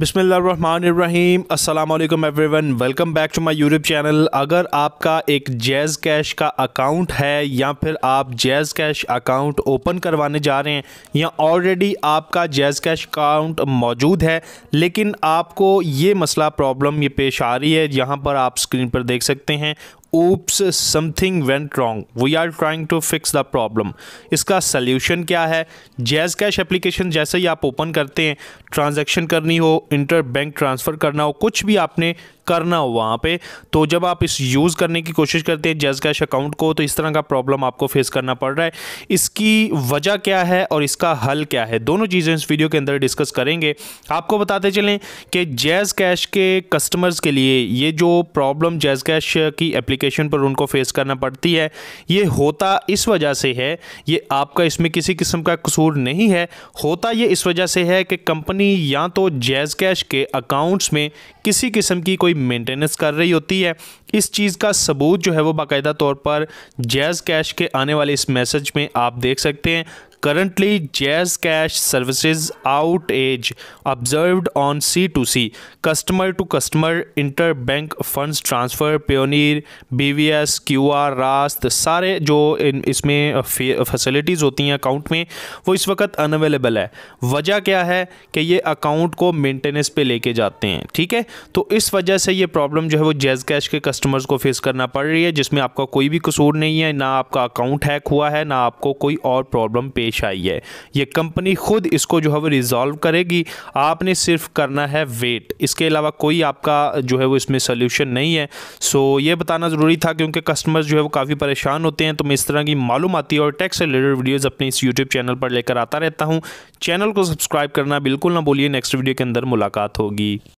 बिसमीम अल्लाम वन welcome back to my YouTube channel अगर आपका एक जैज़ कैश का अकाउंट है या फिर आप जैज़ कैश अकाउंट ओपन करवाने जा रहे हैं या ऑलरेडी आपका जैज़ कैश अकाउंट मौजूद है लेकिन आपको ये मसला प्रॉब्लम ये पेश आ रही है यहाँ पर आप स्क्रीन पर देख सकते हैं oops something went wrong we are trying to fix the problem इसका सल्यूशन क्या है जैज़ कैश एप्लीकेशन जैसे ही आप ओपन करते हैं ट्रांजेक्शन करनी हो इंटर बैंक ट्रांसफ़र करना हो कुछ भी आपने करना हो वहाँ पे तो जब आप इस यूज़ करने की कोशिश करते हैं जैज़ कैश अकाउंट को तो इस तरह का प्रॉब्लम आपको फेस करना पड़ रहा है इसकी वजह क्या है और इसका हल क्या है दोनों चीज़ें इस वीडियो के अंदर डिस्कस करेंगे आपको बताते चलें कि जैज़ कैश के कस्टमर्स के लिए ये जो प्रॉब्लम जैज़ कैश की एप्लीकेशन एप्लीकेशन पर उनको फेस करना पड़ती है ये होता इस वजह से है ये आपका इसमें किसी किस्म का कसूर नहीं है होता ये इस वजह से है कि कंपनी या तो जैज़ कैश के अकाउंट्स में किसी किस्म की कोई मेंटेनेंस कर रही होती है इस चीज़ का सबूत जो है वो बाकायदा तौर पर जैज़ कैश के आने वाले इस मैसेज में आप देख सकते हैं Currently, Jazz Cash services outage observed on C2C, customer to customer interbank funds transfer, Pioneer, BVS, QR, रास्त सारे जो इन इसमें फैसिलिटीज़ होती हैं अकाउंट में वो इस वक्त अनअवेलेबल है वजह क्या है कि ये अकाउंट को मेंटेनेंस पे लेके जाते हैं ठीक है तो इस वजह से ये प्रॉब्लम जो है वो जैज़ कैश के कस्टमर्स को फेस करना पड़ रही है जिसमें आपका कोई भी कसूर नहीं है ना आपका अकाउंट हैक हुआ है ना आपको कोई और प्रॉब्लम पेश है ये कंपनी खुद इसको जो है वो रिजॉल्व करेगी आपने सिर्फ करना है वेट इसके अलावा कोई आपका जो है वो इसमें सोल्यूशन नहीं है सो ये बताना ज़रूरी था क्योंकि कस्टमर्स जो है वो काफ़ी परेशान होते हैं तो मैं इस तरह की मालूमती और टैक्स रिलेटेड वीडियोज़ अपने इस यूट्यूब चैनल पर लेकर आता रहता हूँ चैनल को सब्सक्राइब करना बिल्कुल ना बोलिए नेक्स्ट वीडियो के अंदर मुलाकात होगी